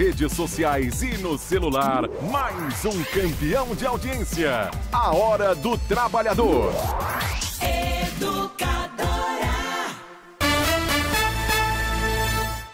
redes sociais e no celular, mais um campeão de audiência. A Hora do Trabalhador.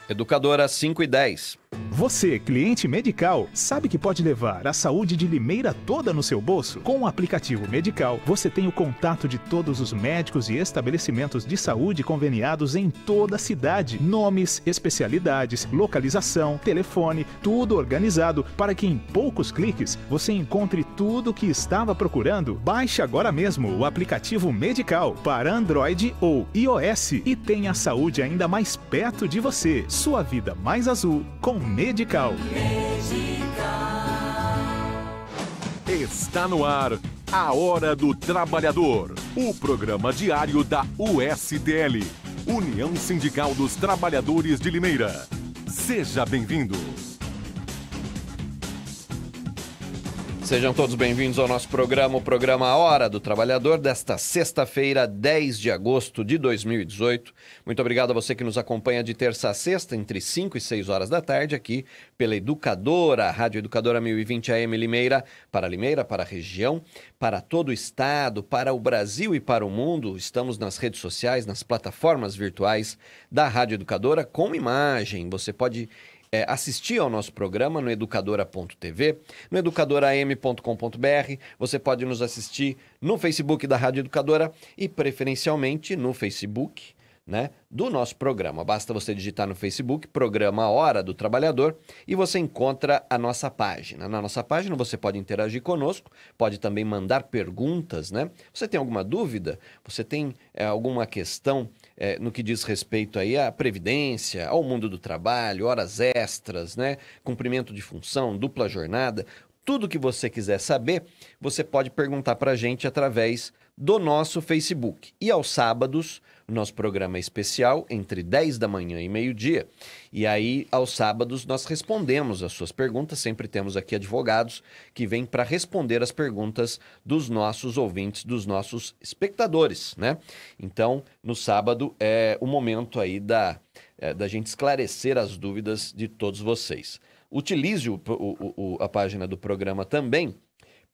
Educadora 5 e 10. Você, cliente Medical, sabe que pode levar a saúde de Limeira toda no seu bolso? Com o aplicativo Medical, você tem o contato de todos os médicos e estabelecimentos de saúde conveniados em toda a cidade. Nomes, especialidades, localização, telefone, tudo organizado para que em poucos cliques você encontre tudo o que estava procurando. Baixe agora mesmo o aplicativo Medical para Android ou iOS e tenha a saúde ainda mais perto de você. Sua vida mais azul com Medical. Medical. Está no ar a Hora do Trabalhador, o programa diário da USTL, União Sindical dos Trabalhadores de Limeira. Seja bem-vindo. Sejam todos bem-vindos ao nosso programa, o programa Hora do Trabalhador, desta sexta-feira, 10 de agosto de 2018. Muito obrigado a você que nos acompanha de terça a sexta, entre 5 e 6 horas da tarde, aqui pela Educadora, Rádio Educadora 1020 AM Limeira, para Limeira, para a região, para todo o estado, para o Brasil e para o mundo. Estamos nas redes sociais, nas plataformas virtuais da Rádio Educadora, com imagem. Você pode é, assistir ao nosso programa no educadora.tv, no educadoram.com.br. Você pode nos assistir no Facebook da Rádio Educadora e, preferencialmente, no Facebook né, do nosso programa. Basta você digitar no Facebook Programa Hora do Trabalhador e você encontra a nossa página. Na nossa página você pode interagir conosco, pode também mandar perguntas, né? Você tem alguma dúvida? Você tem é, alguma questão é, no que diz respeito aí à previdência, ao mundo do trabalho, horas extras, né? cumprimento de função, dupla jornada, tudo que você quiser saber, você pode perguntar para a gente através do nosso Facebook. E aos sábados, nosso programa especial entre 10 da manhã e meio-dia. E aí, aos sábados, nós respondemos as suas perguntas. Sempre temos aqui advogados que vêm para responder as perguntas dos nossos ouvintes, dos nossos espectadores, né? Então, no sábado é o momento aí da, é, da gente esclarecer as dúvidas de todos vocês. Utilize o, o, o, a página do programa também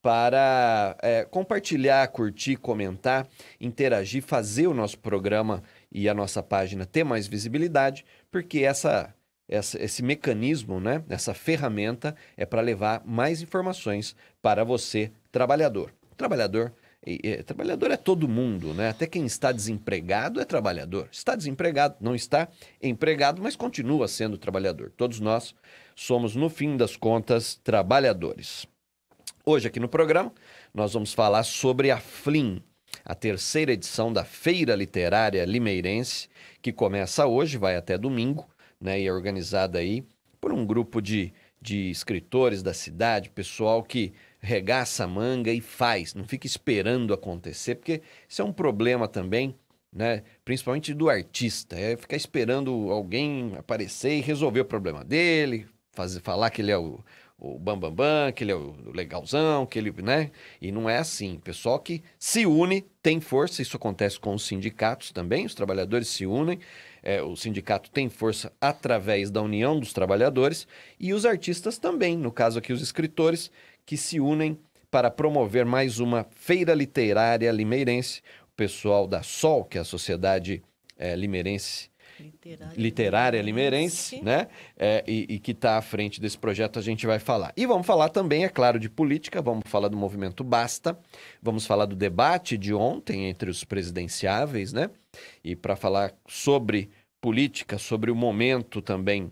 para é, compartilhar, curtir, comentar, interagir, fazer o nosso programa e a nossa página ter mais visibilidade, porque essa, essa esse mecanismo, né, essa ferramenta é para levar mais informações para você, trabalhador. Trabalhador e, e, trabalhador é todo mundo, né? Até quem está desempregado é trabalhador. Está desempregado, não está empregado, mas continua sendo trabalhador. Todos nós somos, no fim das contas, trabalhadores. Hoje aqui no programa nós vamos falar sobre a Flim, a terceira edição da Feira Literária Limeirense, que começa hoje, vai até domingo, né, e é organizada aí por um grupo de, de escritores da cidade, pessoal que regaça a manga e faz, não fica esperando acontecer, porque isso é um problema também, né, principalmente do artista, é ficar esperando alguém aparecer e resolver o problema dele, fazer, falar que ele é o o Bambambam, bam, bam, que ele é o legalzão, que ele, né? E não é assim. Pessoal que se une, tem força, isso acontece com os sindicatos também, os trabalhadores se unem, é, o sindicato tem força através da união dos trabalhadores e os artistas também, no caso aqui os escritores, que se unem para promover mais uma feira literária limeirense. O pessoal da SOL, que é a Sociedade é, Limeirense literária, literária limeirense, né? É, e, e, que está à frente desse projeto, a gente vai falar. E vamos falar também, é claro, de política, vamos falar do movimento Basta, vamos falar do debate de ontem entre os presidenciáveis, né? E para falar sobre política, sobre o momento também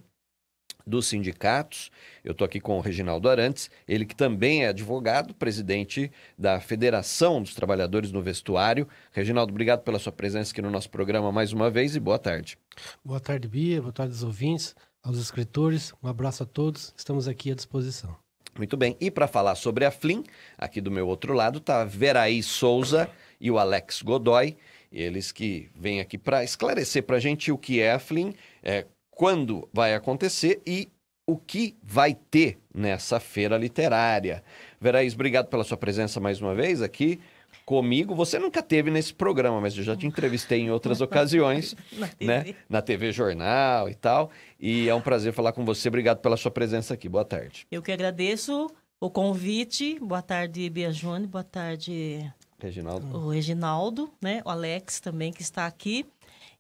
dos sindicatos. Eu estou aqui com o Reginaldo Arantes, ele que também é advogado, presidente da Federação dos Trabalhadores no Vestuário. Reginaldo, obrigado pela sua presença aqui no nosso programa mais uma vez e boa tarde. Boa tarde, Bia, boa tarde aos ouvintes, aos escritores. Um abraço a todos, estamos aqui à disposição. Muito bem, e para falar sobre a Flim, aqui do meu outro lado está Veraí Souza e o Alex Godoy eles que vêm aqui para esclarecer para a gente o que é a Flynn, é, quando vai acontecer e o que vai ter nessa feira literária. Veraís, obrigado pela sua presença mais uma vez aqui comigo. Você nunca teve nesse programa, mas eu já te entrevistei em outras ocasiões, na TV. né? Na TV Jornal e tal. E é um prazer falar com você. Obrigado pela sua presença aqui. Boa tarde. Eu que agradeço o convite. Boa tarde, Bia Jone. Boa tarde, Reginaldo. O Reginaldo, né? O Alex também que está aqui.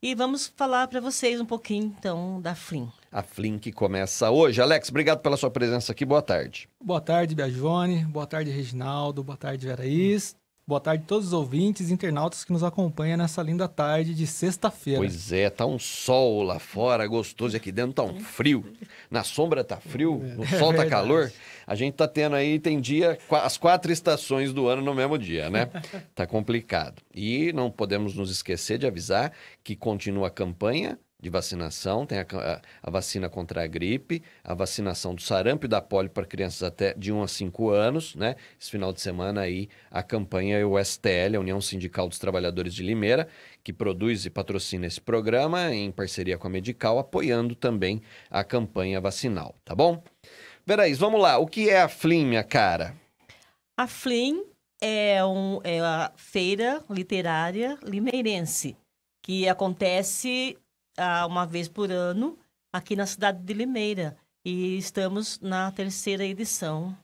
E vamos falar para vocês um pouquinho, então, da Flim. A Flim que começa hoje. Alex, obrigado pela sua presença aqui. Boa tarde. Boa tarde, Biagione. Boa tarde, Reginaldo. Boa tarde, Veraís. Boa tarde a todos os ouvintes e internautas que nos acompanham nessa linda tarde de sexta-feira. Pois é, tá um sol lá fora, gostoso, e aqui dentro tá um é. frio. Na sombra tá frio, é. no sol tá é calor. A gente tá tendo aí, tem dia, as quatro estações do ano no mesmo dia, né? Tá complicado. E não podemos nos esquecer de avisar que continua a campanha de vacinação, tem a, a, a, vacina contra a gripe, a vacinação do sarampo e da polio para crianças até de 1 a 5 anos, né? Esse final de semana aí a campanha é o STL, a União Sindical dos Trabalhadores de Limeira, que produz e patrocina esse programa em parceria com a Medical, apoiando também a campanha vacinal, tá bom? Veraís, vamos lá, o que é a FLIM, minha cara? A FLIM é, um, é a feira literária limeirense, que acontece ah, uma vez por ano aqui na cidade de Limeira. E estamos na terceira edição,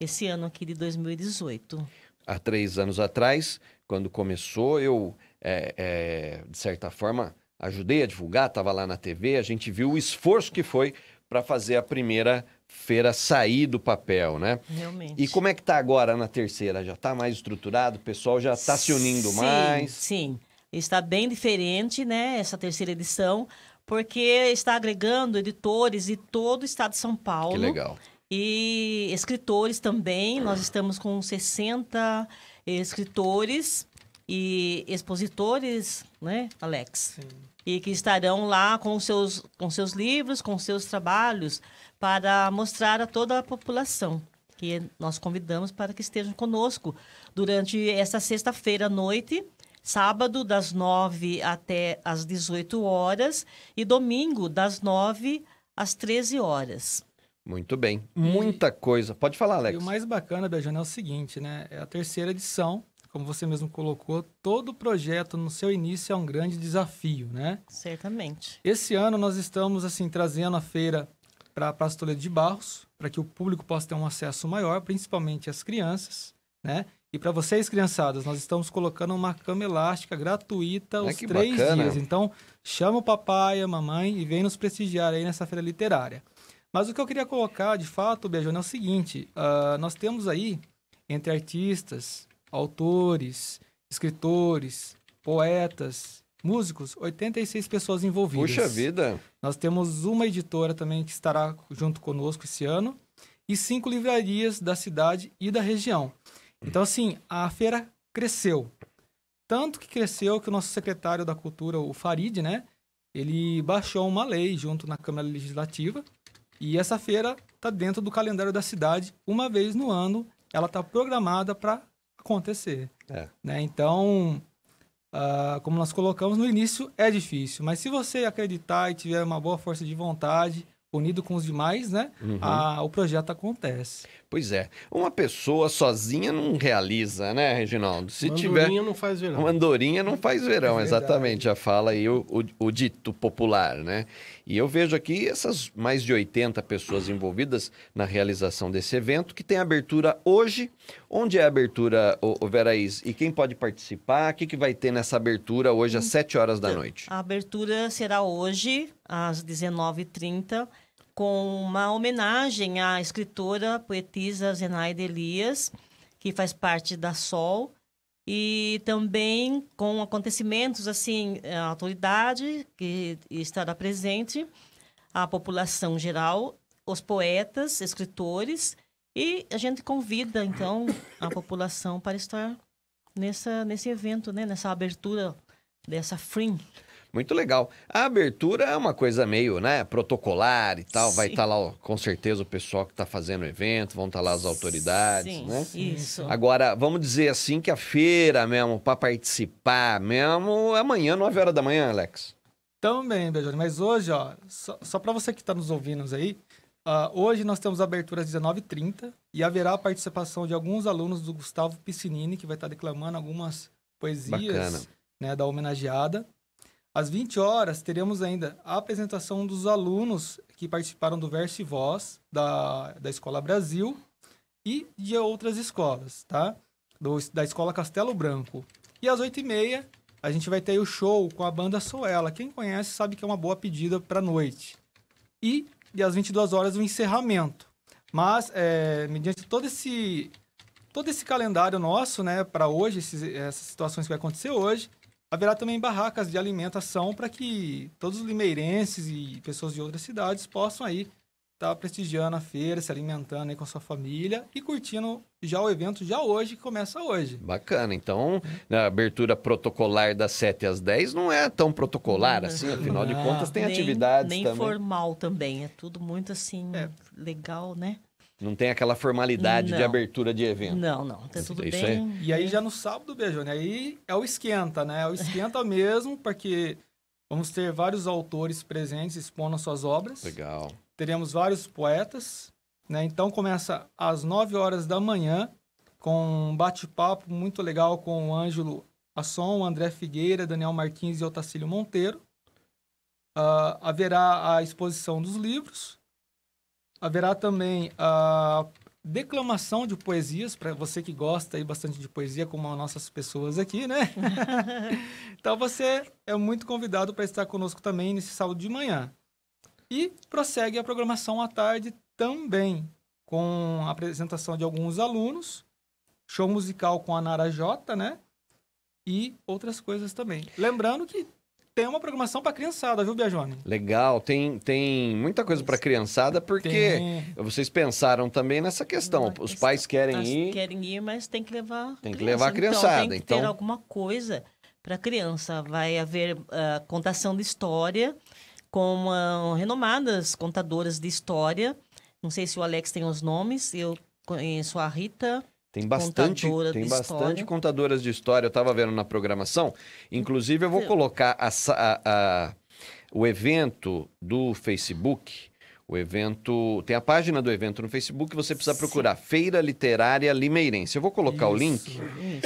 esse ano aqui de 2018. Há três anos atrás, quando começou, eu, é, é, de certa forma, ajudei a divulgar, estava lá na TV, a gente viu o esforço que foi para fazer a primeira feira sair do papel, né? Realmente. E como é que está agora na terceira? Já está mais estruturado? O pessoal já está se unindo sim, mais? Sim, Está bem diferente, né, essa terceira edição, porque está agregando editores de todo o estado de São Paulo. Que legal. E escritores também. Nós estamos com 60 escritores e expositores, né, Alex? Sim. E que estarão lá com seus, com seus livros, com seus trabalhos, para mostrar a toda a população. Que nós convidamos para que estejam conosco durante essa sexta-feira à noite, sábado das 9 até às 18 horas e domingo das 9 às 13 horas. Muito bem, muita e, coisa. Pode falar, Alex. E o mais bacana, Bejana, é o seguinte, né? É a terceira edição, como você mesmo colocou, todo projeto no seu início é um grande desafio, né? Certamente. Esse ano nós estamos, assim, trazendo a feira para a Praça Toledo de Barros, para que o público possa ter um acesso maior, principalmente as crianças, né? E para vocês, criançadas, nós estamos colocando uma cama elástica gratuita os três bacana. dias. Então, chama o papai, a mamãe e vem nos prestigiar aí nessa feira literária. Mas o que eu queria colocar, de fato, Bejona, é o seguinte: uh, nós temos aí, entre artistas, autores, escritores, poetas, músicos, 86 pessoas envolvidas. Puxa vida! Nós temos uma editora também que estará junto conosco esse ano e cinco livrarias da cidade e da região. Então, assim, a feira cresceu. Tanto que cresceu que o nosso secretário da Cultura, o Farid, né? Ele baixou uma lei junto na Câmara Legislativa e essa feira está dentro do calendário da cidade. Uma vez no ano, ela está programada para acontecer. É. Né? Então, uh, como nós colocamos no início, é difícil. Mas se você acreditar e tiver uma boa força de vontade, unido com os demais, né? Uhum. A, o projeto acontece. Pois é. Uma pessoa sozinha não realiza, né, Reginaldo? Se Mandorinha tiver. não faz verão. Uma andorinha não faz verão, é exatamente. Já fala aí o, o, o, dito popular, né? E eu vejo aqui essas mais de 80 pessoas envolvidas na realização desse evento, que tem abertura hoje. Onde é a abertura, o, o Veraís? E quem pode participar? O que, que vai ter nessa abertura hoje às 7 horas da noite? A abertura será hoje, às 19h30, com uma homenagem à escritora, poetisa Zenaide Elias, que faz parte da Sol, e também com acontecimentos assim, é, a autoridade que estará presente, a população geral, os poetas, escritores e a gente convida, então, a população para estar nessa, nesse evento, né? nessa abertura dessa FRIM. Muito legal. A abertura é uma coisa meio, né, protocolar e tal. Sim. Vai estar tá lá, com certeza, o pessoal que está fazendo o evento, vão estar tá lá as autoridades, Sim, né? Isso. Agora, vamos dizer assim que a feira mesmo, para participar mesmo, é amanhã, 9 horas da manhã, Alex. Também, Bejone. Mas hoje, ó, só, só para você que está nos ouvindo aí, Uh, hoje nós temos abertura às 19h30 e haverá a participação de alguns alunos do Gustavo Piscinini, que vai estar declamando algumas poesias né, da homenageada. Às 20 horas teremos ainda a apresentação dos alunos que participaram do Verso e Voz da, da Escola Brasil e de outras escolas, tá? Do, da Escola Castelo Branco. E às 8h30 a gente vai ter o show com a banda Soela. Quem conhece sabe que é uma boa pedida para noite. E e às 22 horas o encerramento. Mas, é, mediante todo esse, todo esse calendário nosso, né, para hoje, esses, essas situações que vai acontecer hoje, haverá também barracas de alimentação para que todos os limeirenses e pessoas de outras cidades possam aí estava tá prestigiando a feira, se alimentando aí com a sua família e curtindo já o evento já hoje, que começa hoje. Bacana. Então, né, a abertura protocolar das 7 às 10 não é tão protocolar uhum. assim, afinal de contas tem nem, atividades nem também. Nem formal também, é tudo muito assim, é. legal, né? Não tem aquela formalidade não. de abertura de evento. Não, não. Tá tudo Isso bem. E aí já no sábado, Beijone, aí é o esquenta, né? É o esquenta mesmo, porque vamos ter vários autores presentes expondo suas obras. Legal teremos vários poetas. Né? Então começa às 9 horas da manhã com um bate-papo muito legal com o Ângelo Asson, André Figueira, Daniel Martins e Otacílio Monteiro. Uh, haverá a exposição dos livros. Haverá também a declamação de poesias, para você que gosta aí bastante de poesia, como as nossas pessoas aqui, né? então você é muito convidado para estar conosco também nesse sábado de manhã. E prossegue a programação à tarde também, com a apresentação de alguns alunos, show musical com a Nara J, né? E outras coisas também. Lembrando que tem uma programação para criançada, viu, Biajone? Legal, tem, tem muita coisa para criançada, porque tem. vocês pensaram também nessa questão. Os pais querem ir. Querem ir, mas tem que levar. Tem que levar a criançada. Então, tem que ter então. alguma coisa para criança. Vai haver uh, contação de história com uma, ah, renomadas contadoras de história. Não sei se o Alex tem os nomes, eu conheço a Rita. Tem bastante, Contadora tem bastante história. contadoras de história, eu estava vendo na programação. Inclusive, eu vou colocar a, a, a, o evento do Facebook o evento. Tem a página do evento no Facebook, você precisa Sim. procurar Feira Literária Limeirense. Eu vou colocar isso, o link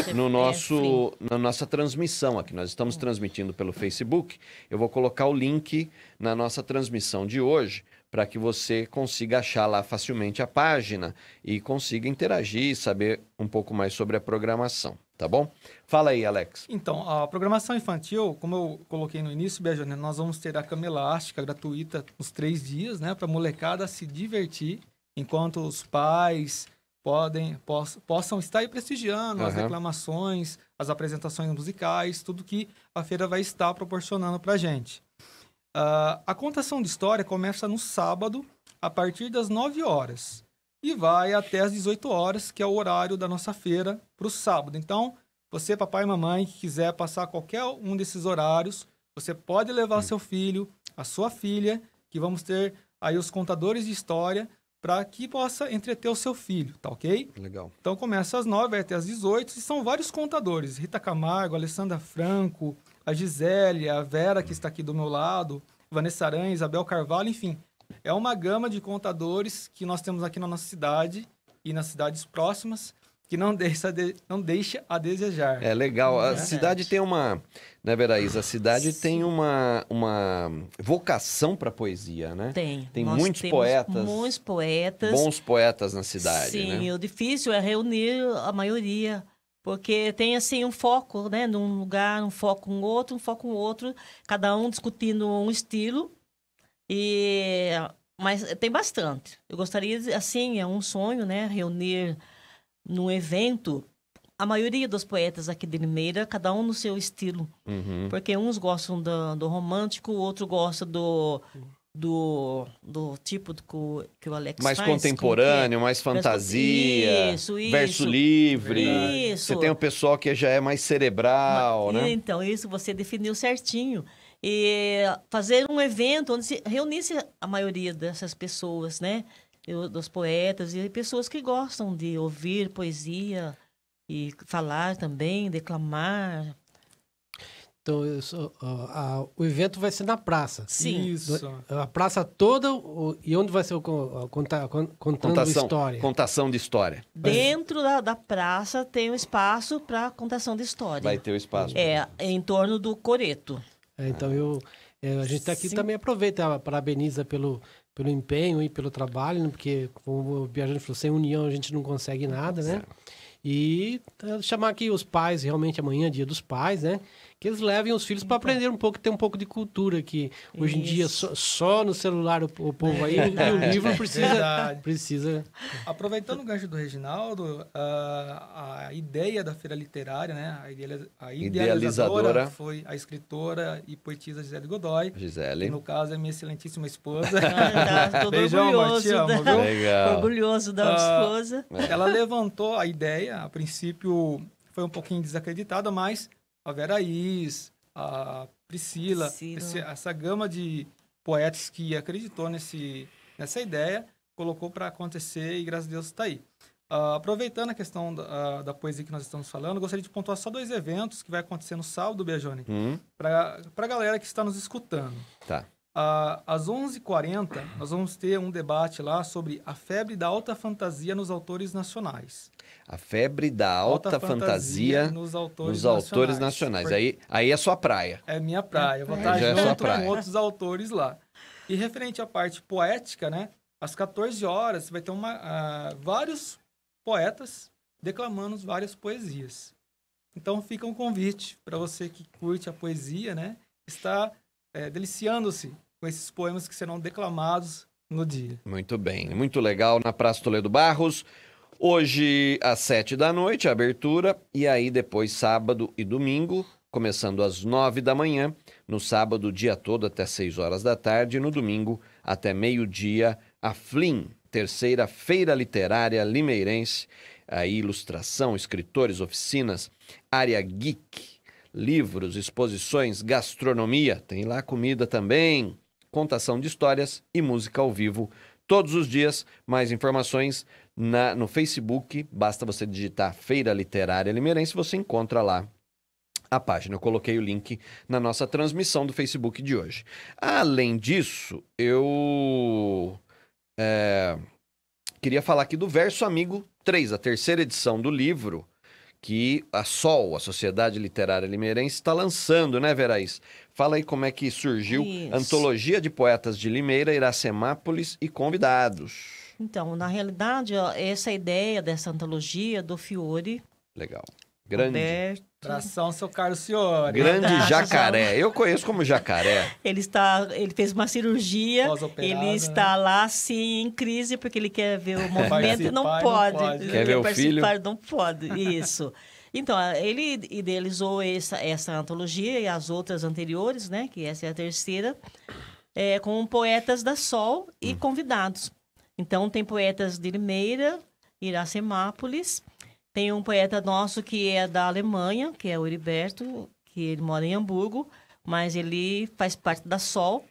é no nosso, na nossa transmissão aqui. Nós estamos é. transmitindo pelo Facebook. Eu vou colocar o link na nossa transmissão de hoje para que você consiga achar lá facilmente a página e consiga interagir e saber um pouco mais sobre a programação tá bom? Fala aí, Alex. Então, a programação infantil, como eu coloquei no início, Bia nós vamos ter a cama elástica gratuita nos três dias, né? Para a molecada se divertir, enquanto os pais podem poss, possam estar aí prestigiando uhum. as reclamações, as apresentações musicais, tudo que a feira vai estar proporcionando para a gente. Uh, a contação de história começa no sábado, a partir das 9 horas e vai até às 18 horas, que é o horário da nossa feira para o sábado. Então, você, papai e mamãe, que quiser passar qualquer um desses horários, você pode levar hum. seu filho, a sua filha, que vamos ter aí os contadores de história para que possa entreter o seu filho, tá ok? Legal. Então começa às 9 até às 18 e são vários contadores: Rita Camargo, Alessandra Franco, a Gisele, a Vera, que hum. está aqui do meu lado, Vanessa Aranha, Isabel Carvalho, enfim. É uma gama de contadores que nós temos aqui na nossa cidade e nas cidades próximas que não deixa, de, não deixa a desejar. É legal. A é cidade tem uma. Né, Veraís? A cidade Sim. tem uma, uma vocação para poesia, né? Tem. Tem Nós muitos poetas. Muitos poetas. Bons poetas na cidade. Sim, né? o difícil é reunir a maioria. Porque tem assim um foco, né? Num lugar, um foco com um outro, um foco com um outro, cada um discutindo um estilo e mas tem bastante. Eu gostaria assim, é um sonho, né, reunir num evento a maioria dos poetas aqui de Limeira, cada um no seu estilo. Uhum. Porque uns gostam do, do romântico, outro gosta do do, do tipo do, que o Alex mais faz, contemporâneo, mais fantasia, isso, isso, verso livre. Isso. Você tem o pessoal que já é mais cerebral, Mas, né? Então, isso você definiu certinho e fazer um evento onde se reunisse a maioria dessas pessoas, né? dos poetas e pessoas que gostam de ouvir poesia e falar também, declamar. Então, a, o evento vai ser na praça. Sim. Isso. A praça toda o, e onde vai ser a o conta, contando contação, história? Contação de história. Dentro da, da praça tem um espaço para contação de história. Vai ter o um espaço. É, em torno do coreto. É, então eu, é, a gente está aqui Sim. também aproveita, parabeniza pelo, pelo empenho e pelo trabalho, né? porque como o viajante falou, sem união a gente não consegue nada, né? E é, chamar aqui os pais, realmente amanhã é dia dos pais, né? que eles levem os filhos para então. aprender um pouco, ter um pouco de cultura aqui. Hoje em dia, só, só no celular o, o povo aí, e o livro precisa, Verdade. precisa... Aproveitando o gancho do Reginaldo, a, ah, a ideia da Feira Literária, né? a, a idealizadora, idealizadora, foi a escritora e poetisa Gisele Godoy. Gisele. no caso é minha excelentíssima esposa. Ah, tá, Beijão, orgulhoso, né? amo, da, Legal. orgulhoso da ah, esposa. É. Ela levantou a ideia, a princípio foi um pouquinho desacreditada, mas a Veraíz, a Priscila, Priscila. Esse, essa gama de poetas que acreditou nesse, nessa ideia, colocou para acontecer e graças a Deus está aí. Uh, aproveitando a questão da, uh, da, poesia que nós estamos falando, gostaria de pontuar só dois eventos que vai acontecer no sábado, Bejone, hum. para a galera que está nos escutando. Tá às 11h40, nós vamos ter um debate lá sobre a febre da alta fantasia nos autores nacionais. A febre da alta, alta fantasia, fantasia, nos autores nos nacionais. Autores nacionais. Aí, aí é sua praia. É minha praia. Eu vou estar é junto com outros autores lá. E referente à parte poética, né? Às 14 horas, vai ter uma, uh, vários poetas declamando várias poesias. Então fica um convite para você que curte a poesia, né? Está é, deliciando-se com esses poemas que serão declamados no dia. Muito bem, muito legal na Praça Toledo Barros. Hoje às sete da noite, a abertura, e aí depois sábado e domingo, começando às nove da manhã, no sábado dia todo até seis horas da tarde, e no domingo até meio-dia, a Flim, terceira feira literária limeirense, aí ilustração, escritores, oficinas, área geek, livros, exposições, gastronomia, tem lá comida também, contação de histórias e música ao vivo todos os dias. Mais informações na, no Facebook, basta você digitar Feira Literária Limeirense, você encontra lá a página. Eu coloquei o link na nossa transmissão do Facebook de hoje. Além disso, eu é, queria falar aqui do Verso Amigo 3, a terceira edição do livro que a Sol, a Sociedade Literária Limeirense, está lançando, né, Veraís? Fala aí como é que surgiu Isso. Antologia de Poetas de Limeira, Iracemápolis e Convidados. Então, na realidade, ó, essa ideia dessa antologia é do Fiore. Legal. Grande. Tração, seu Carlos Senhor. Grande jacaré. Eu conheço como jacaré. Ele está, ele fez uma cirurgia, ele né? está lá sim em crise porque ele quer ver o movimento e não, não pode. Quer, quer ver o filho? Não pode. Isso. Então, ele idealizou essa, essa antologia e as outras anteriores, né, que essa é a terceira, é, com poetas da Sol e hum. convidados. Então, tem poetas de Limeira, Iracemápolis, tem um poeta nosso que é da Alemanha, que é o Heriberto, que ele mora em Hamburgo, mas ele faz parte da Sol.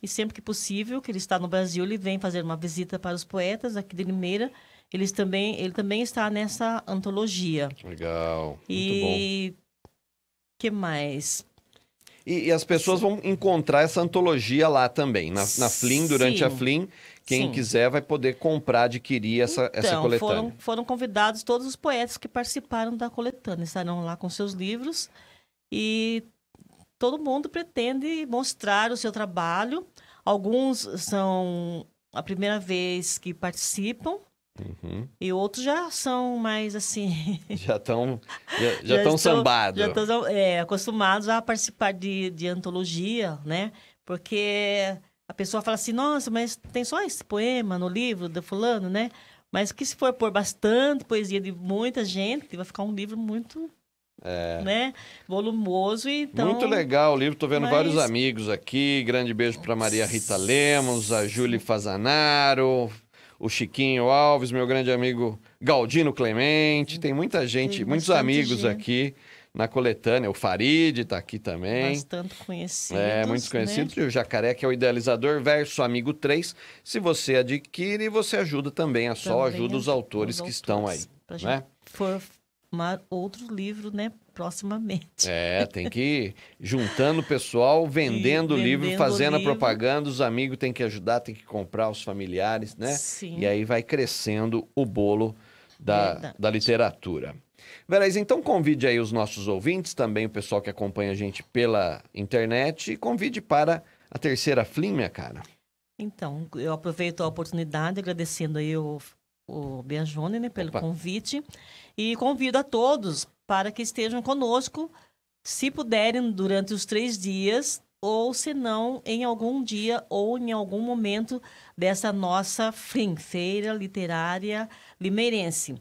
E sempre que possível, que ele está no Brasil, ele vem fazer uma visita para os poetas aqui de Limeira. Eles também, ele também está nessa antologia. Legal. E que mais? E, e, as pessoas vão encontrar essa antologia lá também, na, na Flim, durante Sim. a Flim. Quem Sim. quiser vai poder comprar, adquirir essa, então, essa coletânea. Foram, foram convidados todos os poetas que participaram da coletânea, estarão lá com seus livros e todo mundo pretende mostrar o seu trabalho. Alguns são a primeira vez que participam, Uhum. E outros já são mais assim. Já estão já, já, já sambados. Já estão é, acostumados a participar de, de antologia, né? Porque a pessoa fala assim, nossa, mas tem só esse poema no livro do fulano, né? Mas que se for por bastante poesia de muita gente, vai ficar um livro muito é. né? Volumoso e então... Muito legal o livro, estou vendo Mas... vários amigos aqui. Grande beijo para Maria Rita Lemos, a Júlia Fazanaro, o Chiquinho Alves, meu grande amigo Galdino Clemente. Tem muita gente, Tem muitos amigos gente. aqui na coletânea. O Farid está aqui também. Bastante conhecido. É, muitos né? conhecidos. Né? E o Jacaré, que é o idealizador, verso Amigo 3. Se você adquire, você ajuda também. A também só ajuda os autores os que autores estão aí. Pra né? formar outro livro, né? Proximamente. É, tem que ir juntando o pessoal, vendendo o livro, fazendo livro. a propaganda. Os amigos têm que ajudar, tem que comprar, os familiares, né? Sim. E aí vai crescendo o bolo da, da literatura. Verás, então convide aí os nossos ouvintes, também o pessoal que acompanha a gente pela internet, e convide para a terceira FLIM, minha cara. Então, eu aproveito a oportunidade agradecendo aí o, o Benjone né, pelo Opa. convite e convido a todos para que estejam conosco, se puderem, durante os três dias ou se não, em algum dia ou em algum momento dessa nossa flim feira literária limeirense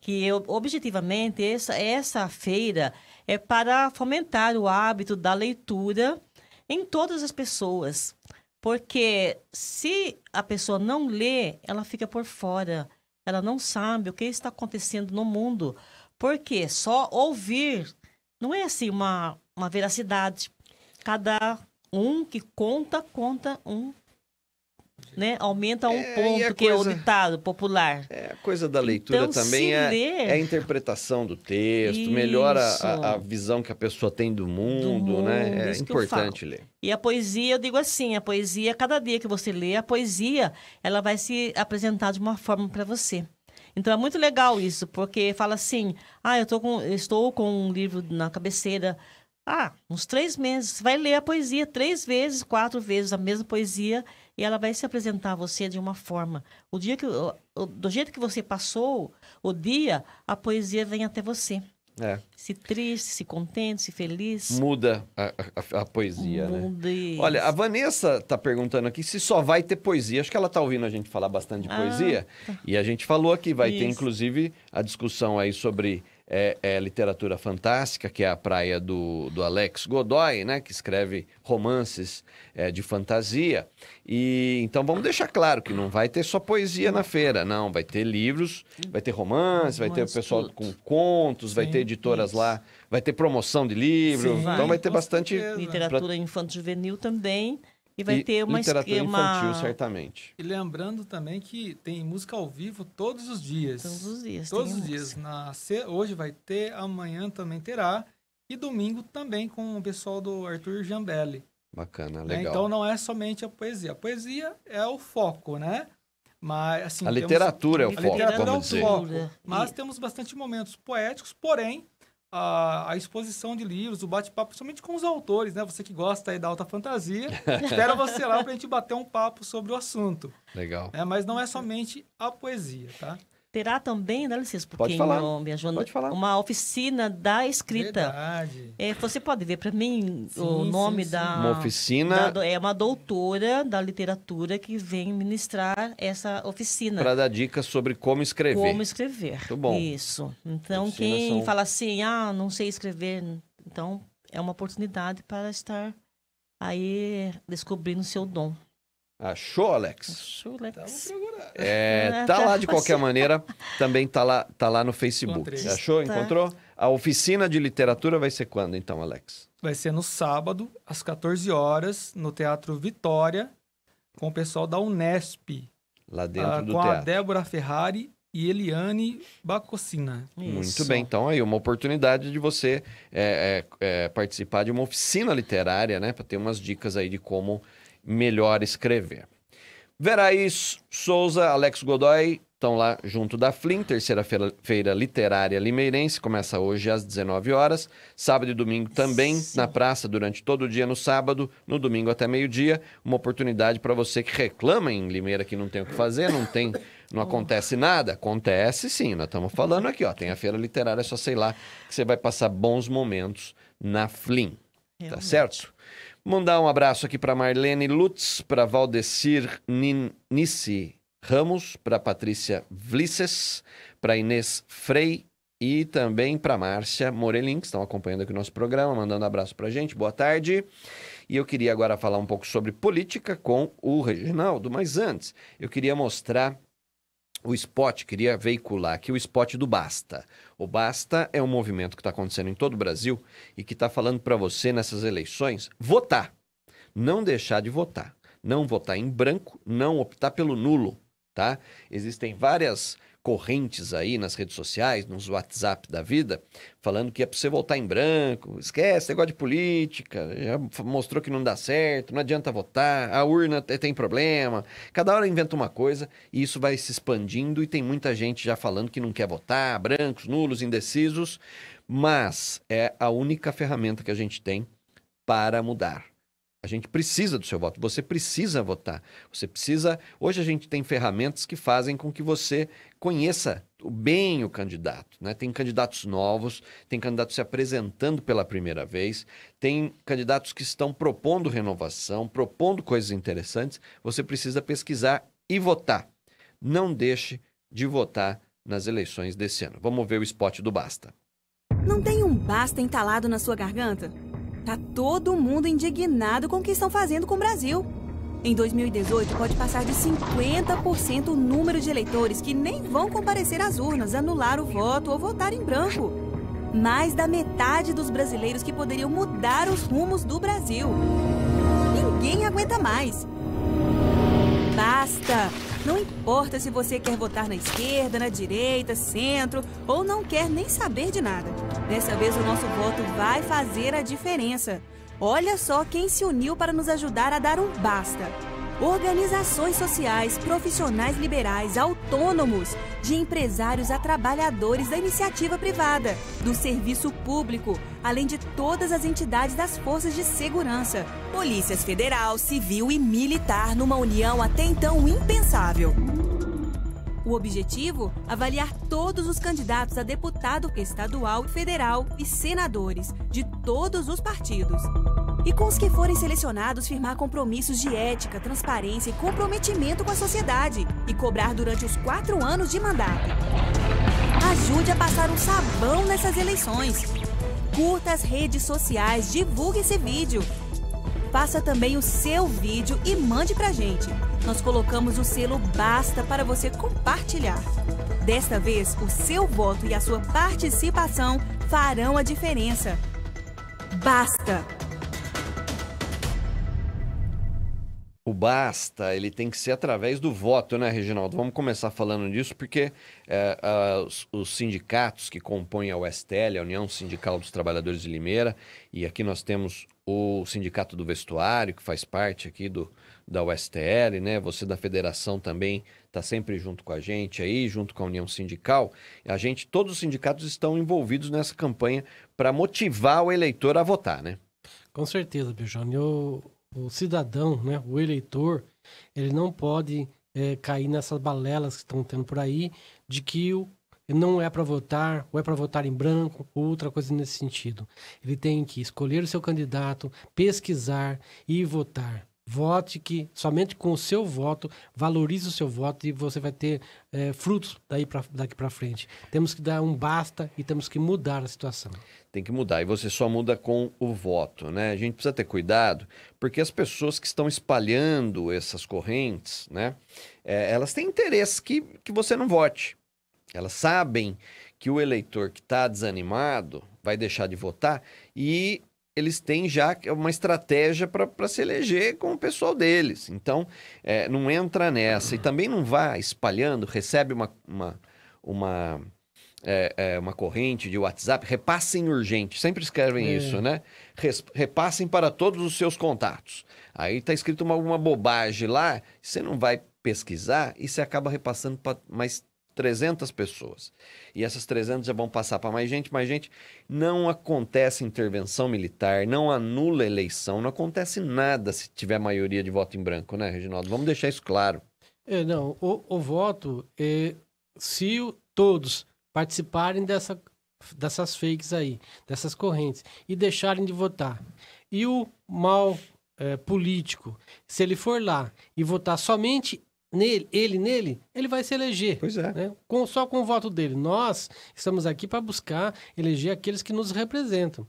que eu, objetivamente essa, essa feira é para fomentar o hábito da leitura em todas as pessoas. Porque se a pessoa não lê, ela fica por fora. Ela não sabe o que está acontecendo no mundo. Porque só ouvir não é assim uma, uma veracidade. Cada um que conta, conta um né? Aumenta um é, é ponto, coisa, que é o ditado popular. É a coisa da leitura então, também, é, ler... é, a interpretação do texto, Isso. melhora a, a, visão que a pessoa tem do mundo, do né? mundo né? É importante ler. E a poesia, eu digo assim, a poesia, cada dia que você lê, a poesia, ela vai se apresentar de uma forma para você. Então é muito legal isso, porque fala assim: ah, eu com, estou com um livro na cabeceira. Ah, uns três meses. Você vai ler a poesia três vezes, quatro vezes a mesma poesia e ela vai se apresentar a você de uma forma. O dia que, do jeito que você passou o dia, a poesia vem até você. É. Se triste, se contente, se feliz. Muda a, a, a poesia, Mude. né? Olha, a Vanessa tá perguntando aqui se só vai ter poesia. Acho que ela tá ouvindo a gente falar bastante de ah, poesia. Tá. E a gente falou aqui, vai isso. ter inclusive a discussão aí sobre é, é, literatura fantástica, que é a praia do, do Alex Godoy, né, que escreve romances é, de fantasia. E então vamos deixar claro que não vai ter só poesia na feira, não. Vai ter livros, vai ter romance, vai ter o pessoal com contos, Sim, vai ter editoras isso. lá, vai ter promoção de livro. Sim, vai, então vai ter bastante. Literatura pra... infanto-juvenil também. E vai e ter uma literatura infantil, certamente. E lembrando também que tem música ao vivo todos os dias. Todos os dias. Todos os dias. Na... Hoje vai ter, amanhã também terá. E domingo também com o pessoal do Arthur Jambelli. Bacana, né? legal. Né? Então não é somente a poesia. A poesia é o foco, né? Mas, assim, a literatura temos... é o a foco, vamos é, é dizer. Foco, mas e... temos bastante momentos poéticos, porém, a, a, exposição de livros, o bate-papo, principalmente com os autores, né? Você que gosta aí da alta fantasia, espero você lá para a gente bater um papo sobre o assunto. Legal. É, mas não é somente a poesia, tá? Terá também, dá licença, porque pode falar. me jornal... pode falar. uma oficina da escrita. Verdade. É, você pode ver para mim sim, o nome sim, sim. da. Uma oficina. Da, é uma doutora da literatura que vem ministrar essa oficina. Para dar dicas sobre como escrever. Como escrever. Muito bom. Isso. Então, Oficinas quem são... fala assim, ah, não sei escrever, então é uma oportunidade para estar aí descobrindo o seu dom. Achou, Alex? Achou, Alex. Tá é, tá lá de qualquer maneira, também tá lá, tá lá no Facebook. Encontrei. Achou? Tá. Encontrou? A oficina de literatura vai ser quando, então, Alex? Vai ser no sábado, às 14 horas, no Teatro Vitória, com o pessoal da Unesp. Lá dentro a, ah, do com teatro. Com a Débora Ferrari e Eliane Bacocina. Muito bem, então aí uma oportunidade de você é, é, é participar de uma oficina literária, né? Para ter umas dicas aí de como melhor escrever. Verais Souza, Alex Godoy estão lá junto da Flim, terceira feira literária limeirense, começa hoje às 19 horas, sábado e domingo também Sim. na praça durante todo o dia no sábado, no domingo até meio-dia, uma oportunidade para você que reclama em Limeira que não tem o que fazer, não tem não acontece nada? Acontece sim, nós estamos falando aqui, ó. Tem a feira literária, é só sei lá, que você vai passar bons momentos na Flim. Tá certo? Mandar um abraço aqui para Marlene Lutz, para Valdecir Nin Nice Ramos, para Patrícia Vlisses, para Inês Frei e também para Márcia Morelin, que estão acompanhando aqui o nosso programa, mandando abraço para gente. Boa tarde. E eu queria agora falar um pouco sobre política com o Reginaldo, mas antes eu queria mostrar o spot, queria veicular aqui o spot do Basta. O Basta é um movimento que está acontecendo em todo o Brasil e que está falando para você nessas eleições votar. Não deixar de votar. Não votar em branco, não optar pelo nulo, tá? Existem várias correntes aí nas redes sociais, nos WhatsApp da vida, falando que é para você voltar em branco, esquece negócio de política, já mostrou que não dá certo, não adianta votar, a urna tem problema. Cada hora inventa uma coisa e isso vai se expandindo e tem muita gente já falando que não quer votar, brancos, nulos, indecisos, mas é a única ferramenta que a gente tem para mudar. A gente precisa do seu voto. Você precisa votar. Você precisa. Hoje a gente tem ferramentas que fazem com que você conheça bem o candidato. Né? Tem candidatos novos, tem candidatos se apresentando pela primeira vez, tem candidatos que estão propondo renovação, propondo coisas interessantes. Você precisa pesquisar e votar. Não deixe de votar nas eleições desse ano. Vamos ver o spot do Basta. Não tem um basta entalado na sua garganta? Tá todo mundo indignado com o que estão fazendo com o Brasil. Em 2018, pode passar de 50% o número de eleitores que nem vão comparecer às urnas, anular o voto ou votar em branco. Mais da metade dos brasileiros que poderiam mudar os rumos do Brasil. Ninguém aguenta mais. Basta! Não importa se você quer votar na esquerda, na direita, centro ou não quer nem saber de nada. Dessa vez o nosso voto vai fazer a diferença. Olha só quem se uniu para nos ajudar a dar um basta. Organizações sociais, profissionais liberais, autores, autônomos, de empresários a trabalhadores da iniciativa privada, do serviço público, além de todas as entidades das forças de segurança, polícias federal, civil e militar, numa união até então impensável. O objetivo? Avaliar todos os candidatos a deputado estadual, federal e senadores, de todos os partidos. E com os que forem selecionados, firmar compromissos de ética, transparência e comprometimento com a sociedade e cobrar durante os quatro anos de mandato. Ajude a passar um sabão nessas eleições. Curta as redes sociais, divulgue esse vídeo Faça também o seu vídeo e mande pra gente. Nós colocamos o selo Basta para você compartilhar. Desta vez, o seu voto e a sua participação farão a diferença. Basta! o basta, ele tem que ser através do voto, né, Reginaldo? Vamos começar falando disso, porque é, a, os, os, sindicatos que compõem a USTL, a União Sindical dos Trabalhadores de Limeira, e aqui nós temos o Sindicato do Vestuário, que faz parte aqui do, da USTL, né? Você da federação também está sempre junto com a gente aí, junto com a União Sindical. A gente, todos os sindicatos estão envolvidos nessa campanha para motivar o eleitor a votar, né? Com certeza, Bijone. Eu o cidadão, né, o eleitor, ele não pode é, cair nessas balelas que estão tendo por aí de que o não é para votar, ou é para votar em branco, ou outra coisa nesse sentido. Ele tem que escolher o seu candidato, pesquisar e votar. Vote que somente com o seu voto, valorize o seu voto e você vai ter é, frutos daí pra, daqui para frente. Temos que dar um basta e temos que mudar a situação. Tem que mudar. E você só muda com o voto, né? A gente precisa ter cuidado, porque as pessoas que estão espalhando essas correntes, né? É, elas têm interesse que, que você não vote. Elas sabem que o eleitor que está desanimado vai deixar de votar e eles têm já uma estratégia para se eleger com o pessoal deles. Então, é, não entra nessa. E também não vá espalhando, recebe uma, uma, uma, é, é, uma corrente de WhatsApp, repassem urgente. Sempre escrevem é. isso, né? repassem para todos os seus contatos. Aí está escrito uma, uma bobagem lá, você não vai pesquisar e você acaba repassando para mais 300 pessoas. E essas 300 já vão passar para mais gente, mais gente. Não acontece intervenção militar, não anula eleição, não acontece nada se tiver maioria de voto em branco, né, Reginaldo? Vamos deixar isso claro. É, não, o, o voto, é, se o, todos participarem dessa, dessas fakes aí, dessas correntes, e deixarem de votar, e o mal é, político, se ele for lá e votar somente nele, ele nele, ele vai se eleger. Pois é. Né? Com, só com o voto dele. Nós estamos aqui para buscar eleger aqueles que nos representam.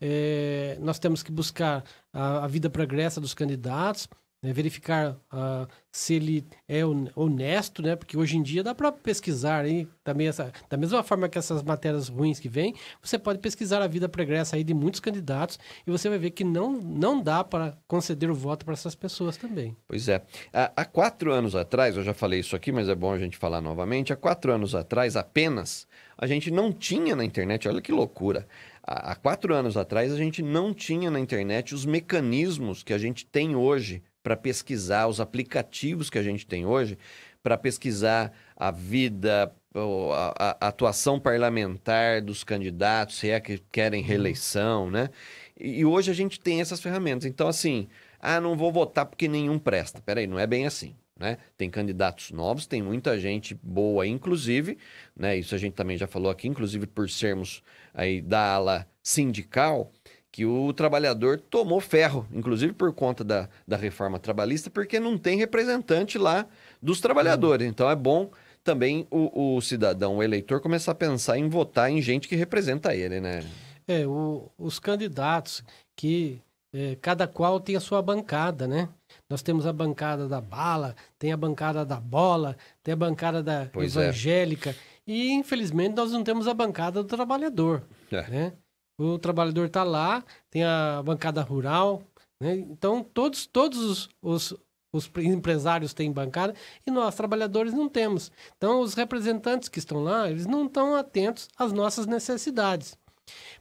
É, nós temos que buscar a, a vida progressa dos candidatos, né, verificar uh, se ele é honesto, né? Porque hoje em dia dá para pesquisar aí também essa, da mesma forma que essas matérias ruins que vêm, você pode pesquisar a vida pregressa aí de muitos candidatos e você vai ver que não, não dá para conceder o voto para essas pessoas também. Pois é. Há, quatro anos atrás, eu já falei isso aqui, mas é bom a gente falar novamente. Há quatro anos atrás, apenas, a gente não tinha na internet. Olha que loucura. Há quatro anos atrás, a gente não tinha na internet os mecanismos que a gente tem hoje para pesquisar os aplicativos que a gente tem hoje, para pesquisar a vida, a, a, atuação parlamentar dos candidatos, se é que querem uhum. reeleição, né? E, e hoje a gente tem essas ferramentas. Então, assim, ah, não vou votar porque nenhum presta. Peraí, não é bem assim. Né? Tem candidatos novos, tem muita gente boa, inclusive, né? Isso a gente também já falou aqui, inclusive por sermos aí da ala sindical, que o trabalhador tomou ferro, inclusive por conta da, da reforma trabalhista, porque não tem representante lá dos trabalhadores. Então é bom também o, o cidadão, o eleitor, começar a pensar em votar em gente que representa ele, né? É, o, os candidatos que é, cada qual tem a sua bancada, né? Nós temos a bancada da bala, tem a bancada da bola, tem a bancada da pois é. evangélica. É. E, infelizmente, nós não temos a bancada do trabalhador. É. Né? o trabalhador está lá, tem a bancada rural, né? então todos, todos os, os, os, empresários têm bancada e nós, trabalhadores, não temos. Então, os representantes que estão lá, eles não estão atentos às nossas necessidades.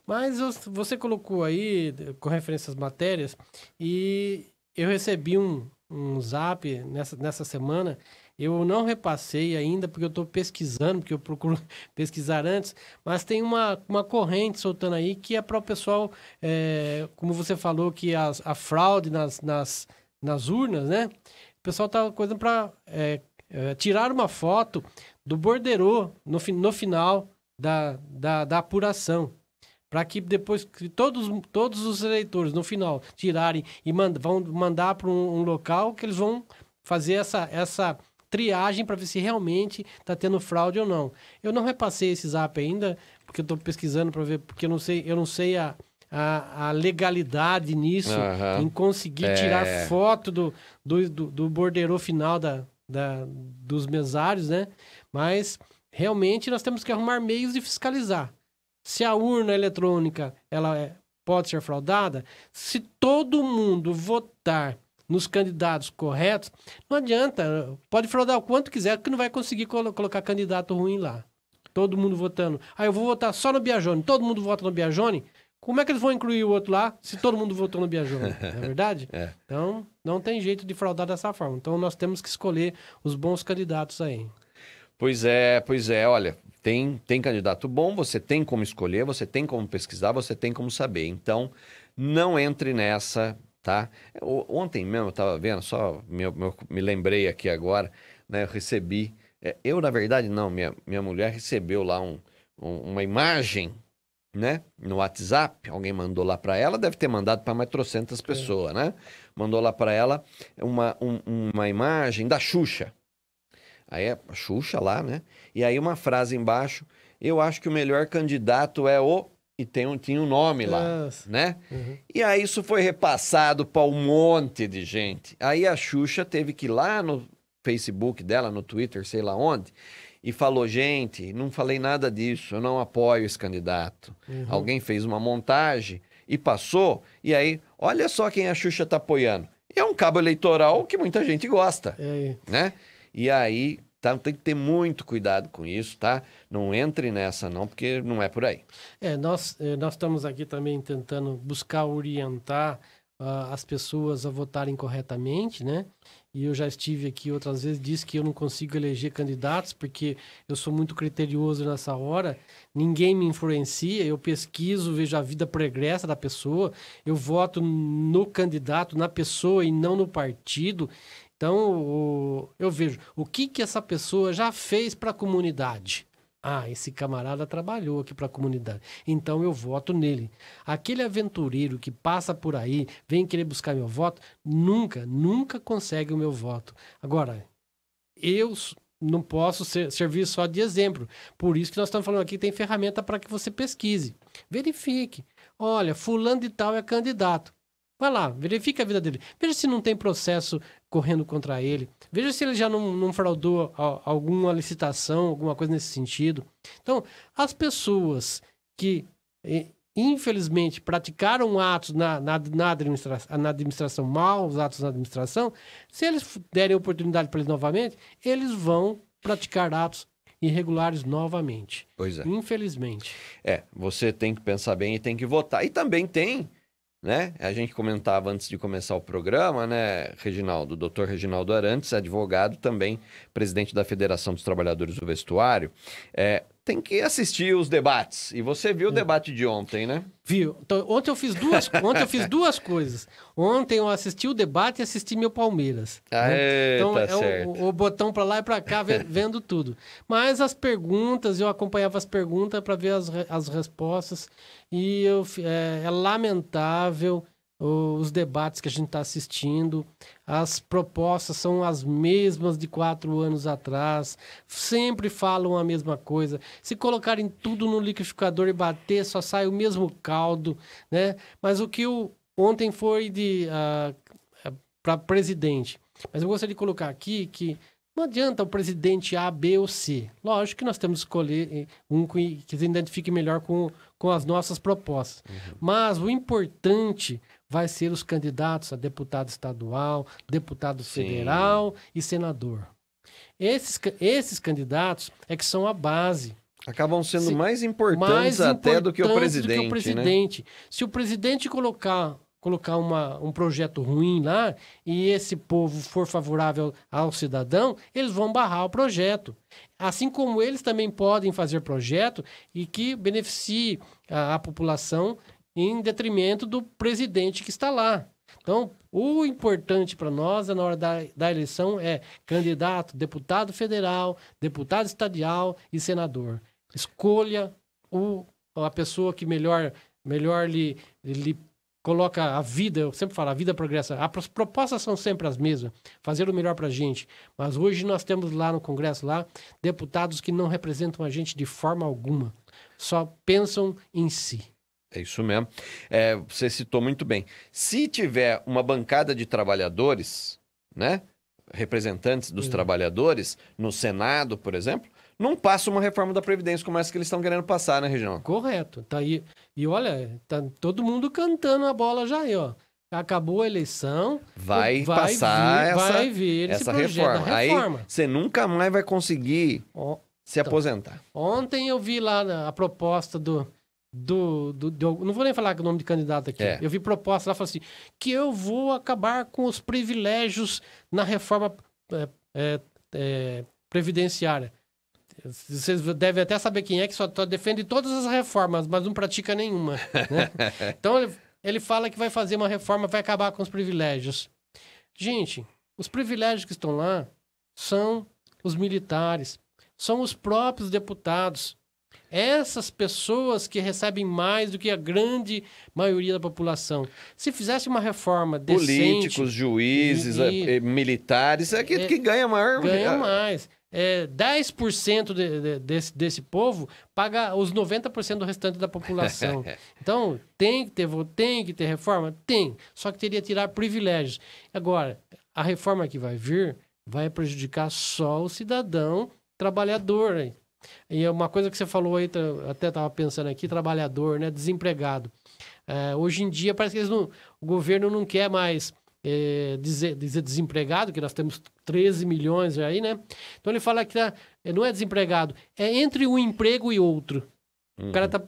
Mas você colocou aí, com referência às matérias, e eu recebi um, um zap nessa, nessa semana eu não repassei ainda, porque eu estou pesquisando, porque eu procuro pesquisar antes, mas tem uma, uma corrente soltando aí que é para o pessoal, é, como você falou, que as, a fraude nas, nas, nas urnas, né? O pessoal tá coisa para é, é, tirar uma foto do borderô no, no final da, da, da apuração para que depois que todos, todos os eleitores no final tirarem e mand vão mandar para um, um, local que eles vão fazer essa, essa triagem para ver se realmente está tendo fraude ou não. Eu não repassei esse zap ainda, porque eu estou pesquisando para ver, porque eu não sei, eu não sei a, a, a legalidade nisso, uhum. em conseguir é. tirar foto do, do, do, do final da, da, dos mesários, né? Mas realmente nós temos que arrumar meios de fiscalizar. Se a urna eletrônica ela é, pode ser fraudada, se todo mundo votar nos candidatos corretos, não adianta. Pode fraudar o quanto quiser, que não vai conseguir colocar candidato ruim lá. Todo mundo votando. Ah, eu vou votar só no Biajone. Todo mundo vota no Biajone. Como é que eles vão incluir o outro lá se todo mundo votou no Biajone? Não é verdade? é. Então, não tem jeito de fraudar dessa forma. Então, nós temos que escolher os bons candidatos aí. Pois é, pois é. Olha, tem, tem candidato bom, você tem como escolher, você tem como pesquisar, você tem como saber. Então, não entre nessa tá? ontem mesmo eu estava vendo, só me, me, me, lembrei aqui agora, né? Eu recebi, é, eu na verdade não, minha, minha mulher recebeu lá um, um, uma imagem, né? No WhatsApp, alguém mandou lá para ela, deve ter mandado para mais trocentas é. pessoas, né? Mandou lá para ela uma, um, uma imagem da Xuxa. Aí a é Xuxa lá, né? E aí uma frase embaixo, eu acho que o melhor candidato é o e tem um, tinha um nome lá, Nossa. né? Uhum. E aí isso foi repassado para um monte de gente. Aí a Xuxa teve que ir lá no Facebook dela, no Twitter, sei lá onde, e falou: gente, não falei nada disso, eu não apoio esse candidato. Uhum. Alguém fez uma montagem e passou, e aí, olha só quem a Xuxa está apoiando. E é um cabo eleitoral que muita gente gosta, é. né? E aí Tá? Tem que ter muito cuidado com isso, tá? Não entre nessa não, porque não é por aí. É, nós, eh, nós estamos aqui também tentando buscar orientar uh, as pessoas a votarem corretamente, né? E eu já estive aqui outras vezes, disse que eu não consigo eleger candidatos porque eu sou muito criterioso nessa hora, ninguém me influencia, eu pesquiso, vejo a vida progressa da pessoa, eu voto no candidato, na pessoa e não no partido. Então, o, eu vejo o que, que essa pessoa já fez para a comunidade. Ah, esse camarada trabalhou aqui para a comunidade. Então eu voto nele. Aquele aventureiro que passa por aí, vem querer buscar meu voto, nunca, nunca consegue o meu voto. Agora, eu não posso ser, servir só de exemplo. Por isso que nós estamos falando aqui, tem ferramenta para que você pesquise. Verifique. Olha, fulano de tal é candidato. Vai lá, verifica a vida dele. Veja se não tem processo correndo contra ele. Veja se ele já não, não fraudou a, alguma licitação, alguma coisa nesse sentido. Então, as pessoas que, eh, infelizmente, praticaram atos na, na, na, administração, na administração, maus atos na administração, se eles derem oportunidade para eles novamente, eles vão praticar atos irregulares novamente. Pois é. Infelizmente. É, você tem que pensar bem e tem que votar. E também tem né? A gente comentava antes de começar o programa, né, Reginaldo, doutor Reginaldo Arantes, advogado também, presidente da Federação dos Trabalhadores do Vestuário, é, tem que assistir os debates. E você viu o hum. debate de ontem, né? Viu. Então, ontem eu fiz duas, ontem eu fiz duas coisas. Ontem eu assisti o debate e assisti meu Palmeiras. Né? Ah, né? Então tá é certo. O, o botão para lá e para cá vendo tudo. Mas as perguntas, eu acompanhava as perguntas para ver as, as respostas e eu, é, é lamentável os debates que a gente está assistindo, as propostas são as mesmas de quatro anos atrás, sempre falam a mesma coisa. Se colocarem tudo no liquidificador e bater, só sai o mesmo caldo, né? Mas o que o, ontem foi de uh, ah, ah, para presidente. Mas eu gostaria de colocar aqui que não adianta o presidente A, B ou C. Lógico que nós temos que escolher eh, um que se identifique melhor com, com as nossas propostas. Uhum. Mas o importante vai ser os candidatos a deputado estadual, deputado Sim. federal e senador. Esses, esses candidatos é que são a base. Acabam sendo se, mais importantes mais até do que o presidente. Do que o presidente. Né? Se o presidente colocar colocar uma, um projeto ruim lá e esse povo for favorável ao cidadão, eles vão barrar o projeto. Assim como eles também podem fazer projeto e que beneficie a, a população em detrimento do presidente que está lá. Então, o importante para nós na hora da, da eleição é candidato, deputado federal, deputado estadual e senador. Escolha o, a pessoa que melhor, melhor lhe, lhe coloca a vida, eu sempre falo, a vida progressa. As propostas são sempre as mesmas, fazer o melhor para a gente. Mas hoje nós temos lá no Congresso, lá, deputados que não representam a gente de forma alguma, só pensam em si. É isso mesmo. É, você citou muito bem. Se tiver uma bancada de trabalhadores, né? Representantes dos trabalhadores, no Senado, por exemplo, não passa uma reforma da Previdência como essa que eles estão querendo passar na né, região. Correto. Tá aí. E olha, tá todo mundo cantando a bola já aí, ó. Acabou a eleição. Vai, vai passar vir, essa, vai vir essa reforma. reforma. Aí você nunca mais vai conseguir oh, se então, aposentar. Ontem eu vi lá a proposta do, do, do, do, não vou nem falar o nome de candidato aqui. É. Eu vi proposta lá, falou assim, que eu vou acabar com os privilégios na reforma é, é, é previdenciária. Vocês devem até saber quem é que só defende todas as reformas, mas não pratica nenhuma. Né? então ele, fala que vai fazer uma reforma, vai acabar com os privilégios. Gente, os privilégios que estão lá são os militares, são os próprios deputados. Essas pessoas que recebem mais do que a grande maioria da população. Se fizesse uma reforma decente... Políticos, juízes, e, é, e, é, militares, é que, é, que ganha maior... Ganha é, mais é, 10% de, de, desse, desse povo paga os 90% do restante da população. então, tem que ter tem que ter reforma? Tem. Só que teria que tirar privilégios. Agora, a reforma que vai vir vai prejudicar só o cidadão trabalhador. Né? E é uma coisa que você falou aí, até estava pensando aqui, trabalhador, né? Desempregado. É, hoje em dia parece que não, o governo não quer mais é, dizer, dizer desempregado, que nós temos 13 milhões aí, né? Então ele fala que tá, é, não é desempregado, é entre um emprego e outro. Uhum. O cara tá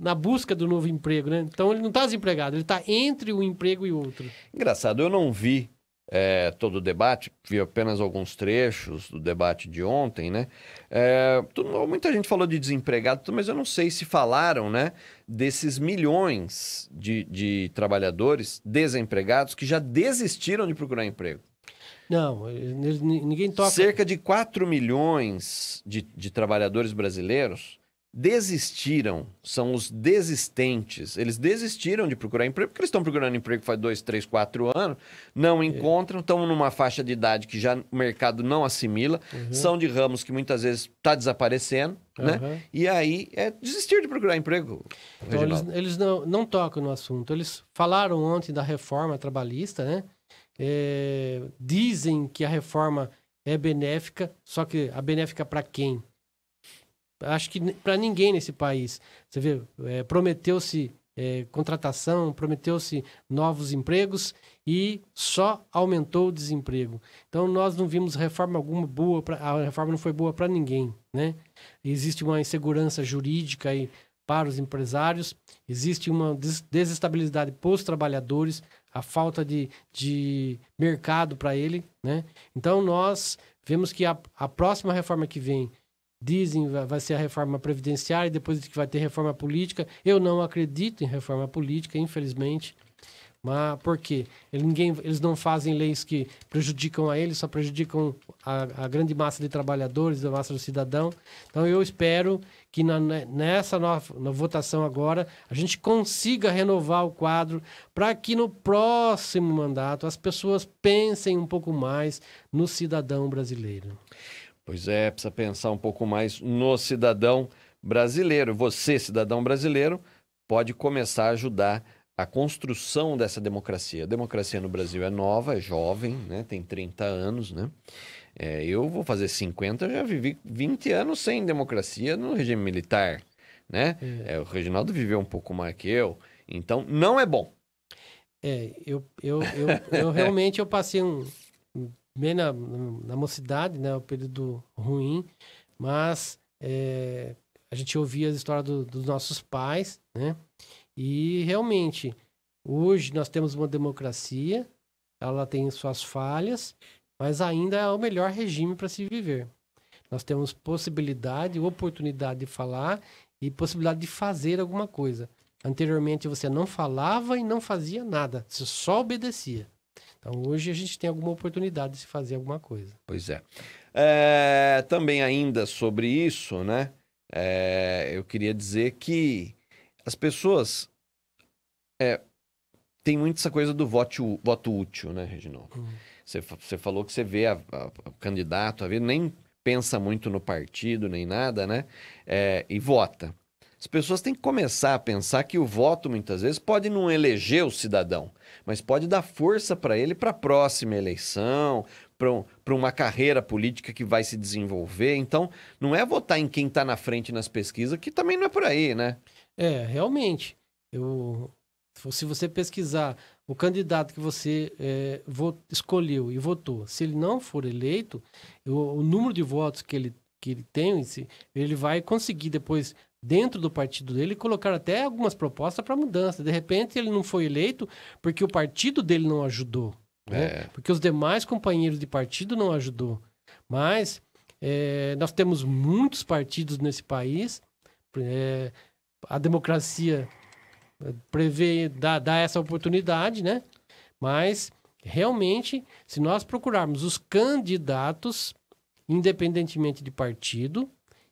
na busca do novo emprego, né? Então ele não está desempregado, ele está entre um emprego e outro. Engraçado, eu não vi é, todo o debate, vi apenas alguns trechos do debate de ontem, né? É, muita gente falou de desempregado, mas eu não sei se falaram, né? Desses milhões de, de trabalhadores desempregados que já desistiram de procurar emprego. Não, ninguém toca. Cerca de 4 milhões de, de trabalhadores brasileiros desistiram, são os desistentes. Eles desistiram de procurar emprego, porque eles estão procurando emprego faz dois, três, quatro anos, não é. encontram, estão numa faixa de idade que já o mercado não assimila, uhum. são de ramos que muitas vezes está desaparecendo, uhum. né? E aí é desistir de procurar emprego. Então, eles, eles, não, não tocam no assunto. Eles falaram ontem da reforma trabalhista, né? É, dizem que a reforma é benéfica, só que a benéfica para quem? acho que para ninguém nesse país. Você vê, é, prometeu-se é, contratação, prometeu-se novos empregos e só aumentou o desemprego. Então nós não vimos reforma alguma boa, pra, a reforma não foi boa para ninguém, né? Existe uma insegurança jurídica aí para os empresários, existe uma desestabilidade para os trabalhadores, a falta de, de mercado para ele, né? Então nós vemos que a, a próxima reforma que vem dizem vai ser a reforma previdenciária, depois que vai ter reforma política. Eu não acredito em reforma política, infelizmente. Mas por quê? Ninguém, eles não fazem leis que prejudicam a eles, só prejudicam a, a grande massa de trabalhadores, a massa do cidadão. Então eu espero que na, né, nessa nova, na votação agora a gente consiga renovar o quadro para que no próximo mandato as pessoas pensem um pouco mais no cidadão brasileiro. Pois é, precisa pensar um pouco mais no cidadão brasileiro. Você, cidadão brasileiro, pode começar a ajudar a construção dessa democracia. A democracia no Brasil é nova, é jovem, né? tem 30 anos. Né? É, eu vou fazer 50, já vivi 20 anos sem democracia no regime militar. Né? É. É, o Reginaldo viveu um pouco mais que eu, então não é bom. É, eu, eu, eu, eu realmente eu passei um, bem na, na mocidade, né? O período ruim, mas é, a gente ouvia as histórias do, dos nossos pais, né? E realmente, hoje nós temos uma democracia, ela tem suas falhas, mas ainda é o melhor regime para se viver. Nós temos possibilidade, oportunidade de falar e possibilidade de fazer alguma coisa. Anteriormente você não falava e não fazia nada, você só obedecia. Então hoje a gente tem alguma oportunidade de se fazer alguma coisa. Pois é. é também ainda sobre isso, né? É, eu queria dizer que as pessoas é, tem muito essa coisa do voto, voto útil, né, Reginaldo? Uhum. Você, você falou que você vê a, a, o candidato, a vida, nem pensa muito no partido, nem nada, né? É, e vota. As pessoas têm que começar a pensar que o voto, muitas vezes, pode não eleger o cidadão, mas pode dar força para ele para a próxima eleição, para um, uma carreira política que vai se desenvolver. Então, não é votar em quem está na frente nas pesquisas, que também não é por aí, né? É, realmente. Eu, se você pesquisar o candidato que você é, escolheu e votou, se ele não for eleito, o, o número de votos que ele, que ele tem, ele vai conseguir depois dentro do partido dele colocaram até algumas propostas para mudança. De repente ele não foi eleito porque o partido dele não ajudou, né? é. porque os demais companheiros de partido não ajudou. Mas é, nós temos muitos partidos nesse país. É, a democracia é, prevê dá, dá essa oportunidade, né? Mas realmente, se nós procurarmos os candidatos, independentemente de partido,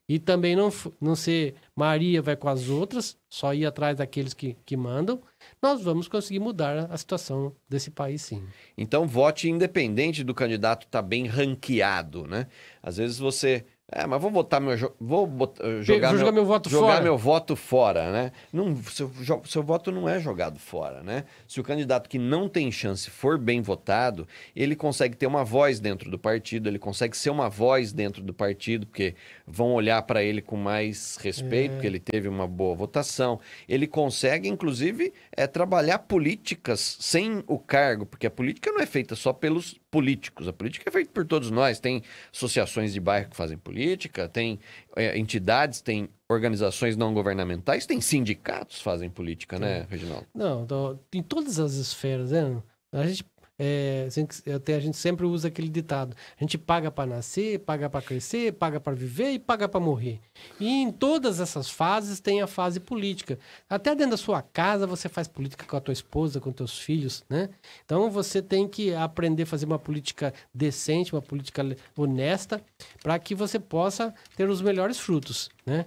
e também não, não ser Maria vai com as outras, só ir atrás daqueles que, que mandam, nós vamos conseguir mudar a situação desse país, sim. Então, vote independente do candidato estar tá bem ranqueado, né? Às vezes você é, mas vou botar meu vou botar, eh, jogar, vou jogar meu, meu, voto jogar fora. meu voto fora, né? Não, seu, seu voto não é jogado fora, né? Se o candidato que não tem chance for bem votado, ele consegue ter uma voz dentro do partido, ele consegue ser uma voz dentro do partido, porque vão olhar para ele com mais respeito, é. porque ele teve uma boa votação. Ele consegue, inclusive, é, trabalhar políticas sem o cargo, porque a política não é feita só pelos políticos. A política é feita por todos nós. Tem associações de bairro que fazem política, tem é, entidades, tem organizações não governamentais, tem sindicatos que fazem política, né, Reginaldo? Não, então, em todas as esferas, né? A gente é, assim até a gente sempre usa aquele ditado: a gente paga para nascer, paga para crescer, paga para viver e paga para morrer. E em todas essas fases tem a fase política. Até dentro da sua casa você faz política com a tua esposa, com teus filhos, né? Então você tem que aprender a fazer uma política decente, uma política honesta, para que você possa ter os melhores frutos, né?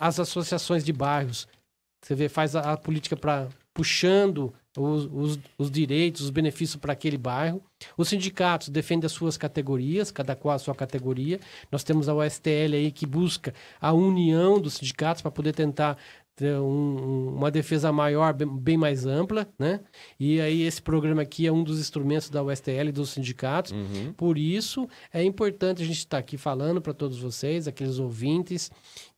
as associações de bairros, você vê, faz a, a política para puxando os, os, os direitos, os benefícios para aquele bairro. Os sindicatos defendem as suas categorias, cada qual a sua categoria. Nós temos a USTL aí que busca a união dos sindicatos para poder tentar ter um, uma defesa maior, bem, bem, mais ampla, né? E aí esse programa aqui é um dos instrumentos da USTL dos sindicatos. Uhum. Por isso é importante a gente estar tá aqui falando para todos vocês, aqueles ouvintes,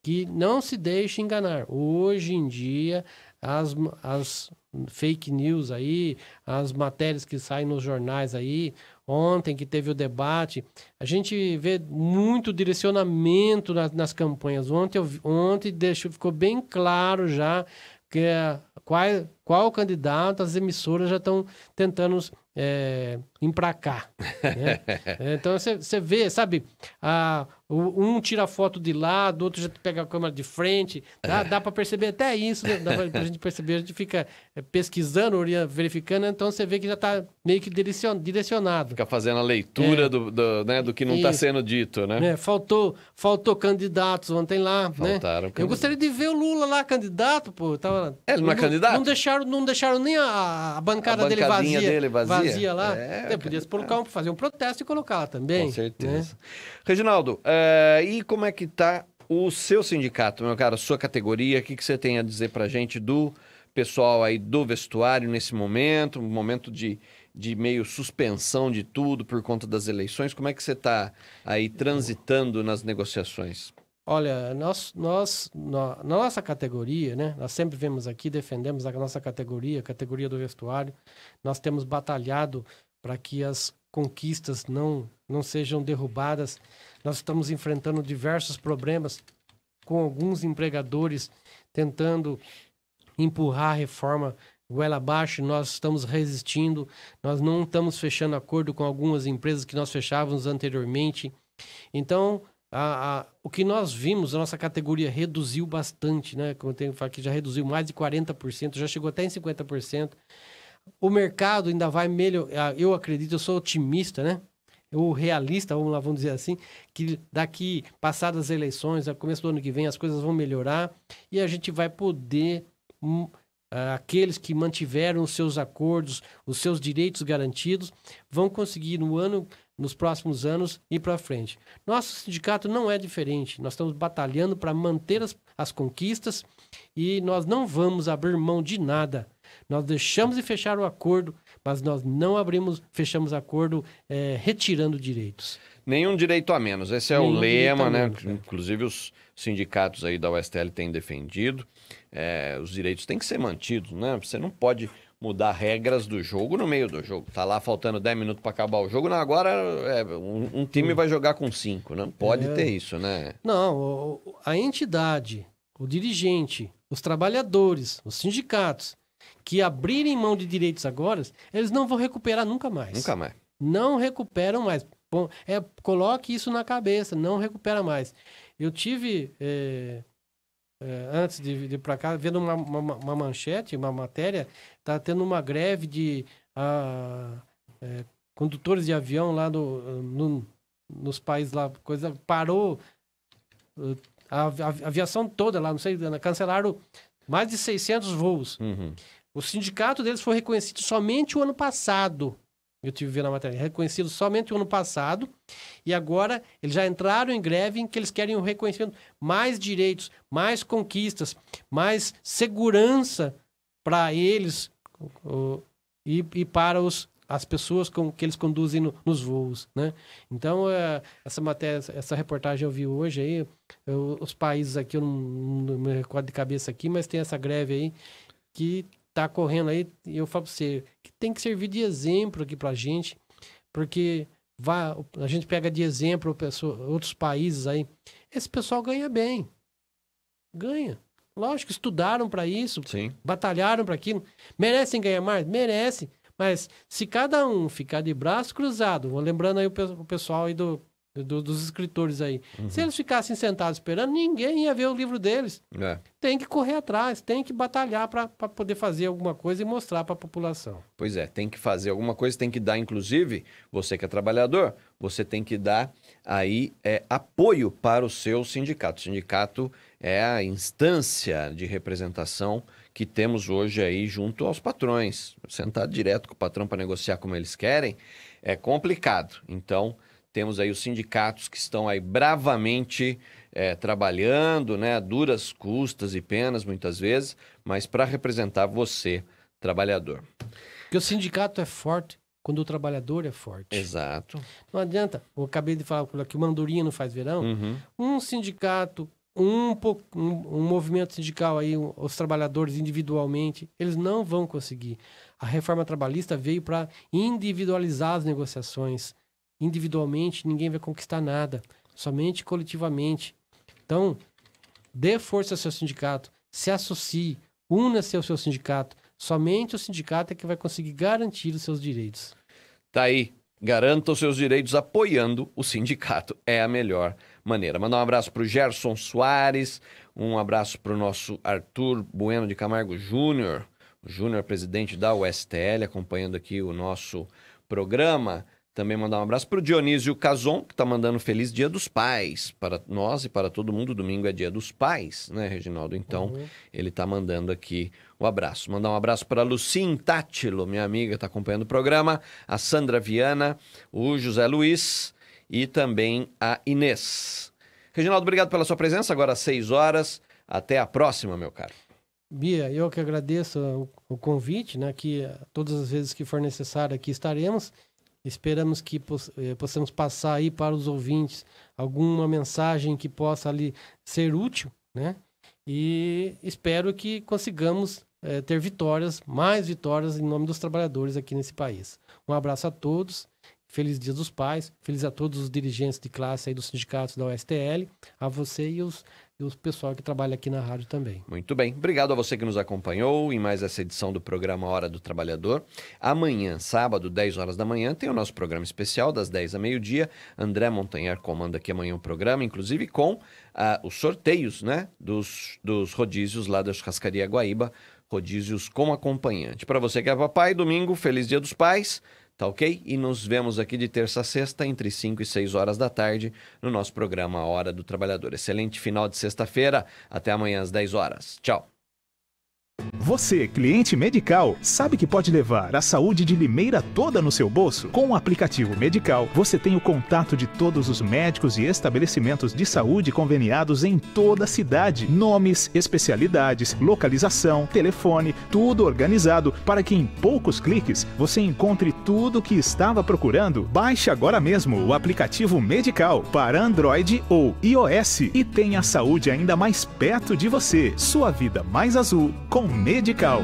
que não se deixem enganar. Hoje em dia as, as fake news aí, as matérias que saem nos jornais aí, ontem que teve o debate, a gente vê muito direcionamento nas, nas campanhas. Ontem, eu, ontem deixou, ficou bem claro já que eh, quais qual candidato as emissoras já estão tentando eh, né? é, empracar. Né? então você vê, sabe, a, um tira foto de lado, outro já pega a câmera de frente, dá, é. dá para perceber até isso, né? dá para a gente perceber, a gente fica é, pesquisando, verificando, então você vê que já está meio que direcionado. Fica fazendo a leitura é, do, do, né, do que não está sendo dito, né? É, faltou, faltou candidatos ontem lá, né? Faltaram né? Eu gostaria de ver o Lula lá candidato, pô. Tava, é, ele não é candidato? Não deixaram deixaram, não deixaram nem a, a bancada a dele, vazia, dele vazia. vazia. lá. É, é, podia colocar, fazer um protesto e colocar lá também. Com né? certeza. Né? Reginaldo, uh, e como é que tá o seu sindicato, meu cara, sua categoria? O que, que você tem a dizer pra gente do pessoal aí do vestuário nesse momento, um momento de, de meio suspensão de tudo por conta das eleições. Como é que você está aí transitando nas negociações? Olha, nós, nós na, na nossa categoria, né? Nós sempre vemos aqui, defendemos a nossa categoria, a categoria do vestuário. Nós temos batalhado para que as conquistas não, não sejam derrubadas. Nós estamos enfrentando diversos problemas com alguns empregadores tentando empurrar a reforma goela abaixo, nós estamos resistindo, nós não estamos fechando acordo com algumas empresas que nós fechávamos anteriormente. Então, a, a, o que nós vimos, a nossa categoria reduziu bastante, né? Como eu tenho que já reduziu mais de 40%, já chegou até em 50%. O mercado ainda vai melhorar. Eu acredito, eu sou otimista, né? O realista, vamos lá, vamos dizer assim, que daqui, passadas as eleições, a começo do ano que vem, as coisas vão melhorar e a gente vai poder. Um, aqueles que mantiveram os seus acordos, os seus direitos garantidos, vão conseguir no ano nos próximos anos e para frente. Nosso sindicato não é diferente. Nós estamos batalhando para manter as, as conquistas e nós não vamos abrir mão de nada. Nós deixamos de fechar o acordo, mas nós não abrimos, fechamos acordo é, retirando direitos. Nenhum direito a menos. Esse é Nenhum o lema, né? Menos, é. Inclusive os sindicatos aí da USTL têm defendido. É, os direitos têm que ser mantidos, né? Você não pode mudar regras do jogo no meio do jogo. Tá lá faltando 10 minutos para acabar o jogo. Não, agora é, um, um, time hum. vai jogar com 5. Não né? pode é. ter isso, né? Não, a entidade, o dirigente, os trabalhadores, os sindicatos que abrirem mão de direitos agora, eles não vão recuperar nunca mais. Nunca mais. Não recuperam mais. Bom, é, coloque isso na cabeça, não recupera mais. Eu tive é, é, antes de, vir para cá, vendo uma, uma, uma, manchete, uma matéria, tá tendo uma greve de é, condutores de avião lá no, no, nos países lá, coisa parou eh, a, a aviação toda lá, não sei, né, cancelaram mais de 600 voos. Uhum. O sindicato deles foi reconhecido somente o ano passado. Eu tive vendo a matéria. Reconhecido somente o ano passado. E agora eles já entraram em greve em que eles querem um reconhecimento. Mais direitos, mais conquistas, mais segurança para eles o, e, e, para os, as pessoas com, que eles conduzem no, nos voos. Né? Então, é, essa matéria, essa reportagem eu vi hoje aí. Eu, os países aqui, eu não, não me recordo de cabeça aqui, mas tem essa greve aí que está correndo aí. E eu falo para você tem que servir de exemplo aqui para a gente, porque a gente pega de exemplo pessoa, outros países aí. Esse pessoal ganha bem. Ganha. Lógico, estudaram para isso, Sim. batalharam para aquilo. Merecem ganhar mais? Merecem. Mas se cada um ficar de braço cruzado, lembrando aí o pessoal aí do do, dos escritores aí. Uhum. Se eles ficassem sentados esperando, ninguém ia ver o livro deles. É. Tem que correr atrás, tem que batalhar para poder fazer alguma coisa e mostrar para a população. Pois é, tem que fazer alguma coisa, tem que dar, inclusive, você que é trabalhador, você tem que dar aí é, apoio para o seu sindicato. O sindicato é a instância de representação que temos hoje aí junto aos patrões. Sentar direto com o patrão para negociar como eles querem é complicado. Então, temos aí os sindicatos que estão aí bravamente é, trabalhando, né, a duras custas e penas muitas vezes, mas para representar você, trabalhador. Porque o sindicato é forte quando o trabalhador é forte. Exato. Não adianta, eu acabei de falar que o mandurinha não faz verão. Uhum. Um sindicato, um, um, um, movimento sindical aí, um, os trabalhadores individualmente, eles não vão conseguir. A reforma trabalhista veio para individualizar as negociações individualmente ninguém vai conquistar nada, somente coletivamente. Então, dê força ao seu sindicato, se associe, una-se ao seu sindicato. Somente o sindicato é que vai conseguir garantir os seus direitos. Tá aí. Garanta os seus direitos apoiando o sindicato. É a melhor maneira. Mandar um abraço para o Gerson Soares, um abraço para o nosso Arthur Bueno de Camargo Júnior, o Júnior presidente da USTL, acompanhando aqui o nosso programa. Também mandar um abraço para o Dionísio Cazon, que está mandando feliz Dia dos Pais para nós e para todo mundo. Domingo é Dia dos Pais, né, Reginaldo? Então, uhum. ele está mandando aqui o um abraço. Mandar um abraço para Lucim Tátilo, minha amiga, está acompanhando o programa, a Sandra Viana, o José Luiz e também a Inês. Reginaldo, obrigado pela sua presença. Agora às seis horas. Até a próxima, meu caro. Bia, eu que agradeço o, o convite, né? Que todas as vezes que for necessário aqui estaremos. Esperamos que eh, possamos passar aí para os ouvintes alguma mensagem que possa ali ser útil, né? E espero que consigamos é, ter vitórias, mais vitórias em nome dos trabalhadores aqui nesse país. Um abraço a todos. Feliz Dia dos Pais, feliz a todos os dirigentes de classe aí dos sindicatos da OSTL a você e os e o pessoal que trabalha aqui na rádio também. Muito bem. Obrigado a você que nos acompanhou em mais essa edição do programa Hora do Trabalhador. Amanhã, sábado, 10 horas da manhã, tem o nosso programa especial, das 10 à meio-dia. André Montanhar comanda aqui amanhã o programa, inclusive com ah, os sorteios né, dos, dos rodízios lá da Churrascaria Guaíba, rodízios com acompanhante. Para você que é papai, domingo, feliz Dia dos Pais. Tá ok? E nos vemos aqui de terça a sexta, entre 5 e 6 horas da tarde, no nosso programa Hora do Trabalhador. Excelente final de sexta-feira. Até amanhã às 10 horas. Tchau. Você, cliente Medical, sabe que pode levar a saúde de Limeira toda no seu bolso? Com o aplicativo Medical, você tem o contato de todos os médicos e estabelecimentos de saúde conveniados em toda a cidade. Nomes, especialidades, localização, telefone, tudo organizado para que em poucos cliques você encontre tudo o que estava procurando. Baixe agora mesmo o aplicativo Medical para Android ou iOS e tenha a saúde ainda mais perto de você. Sua vida mais azul com Medical. Medical.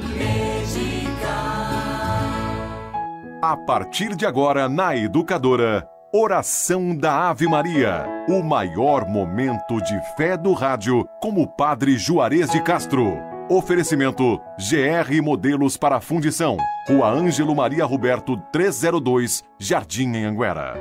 A partir de agora, na Educadora, Oração da Ave Maria. O maior momento de fé do rádio, como o Padre Juarez de Castro. Oferecimento GR Modelos para Fundição. Rua Ângelo Maria Roberto 302, Jardim em Anguera.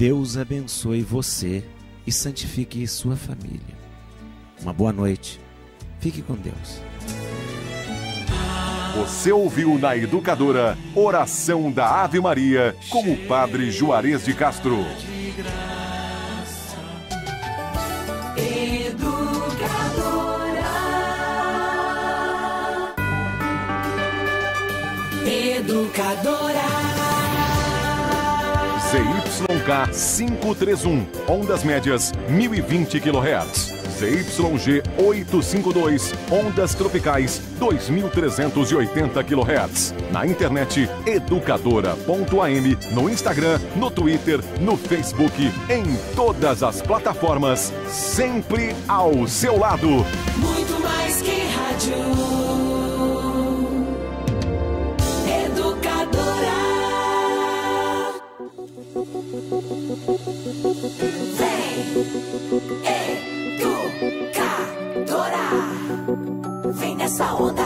Deus abençoe você e santifique sua família. Uma boa noite. Fique com Deus. Você ouviu na Educadora Oração da Ave Maria com o Padre Juarez de Castro. Educadora. Educadora. 1 531, ondas médias 1020 kHz. ZYG 852, ondas tropicais 2380 kHz. Na internet educadora.am, no Instagram, no Twitter, no Facebook, em todas as plataformas, sempre ao seu lado. Muito mais que rádio. a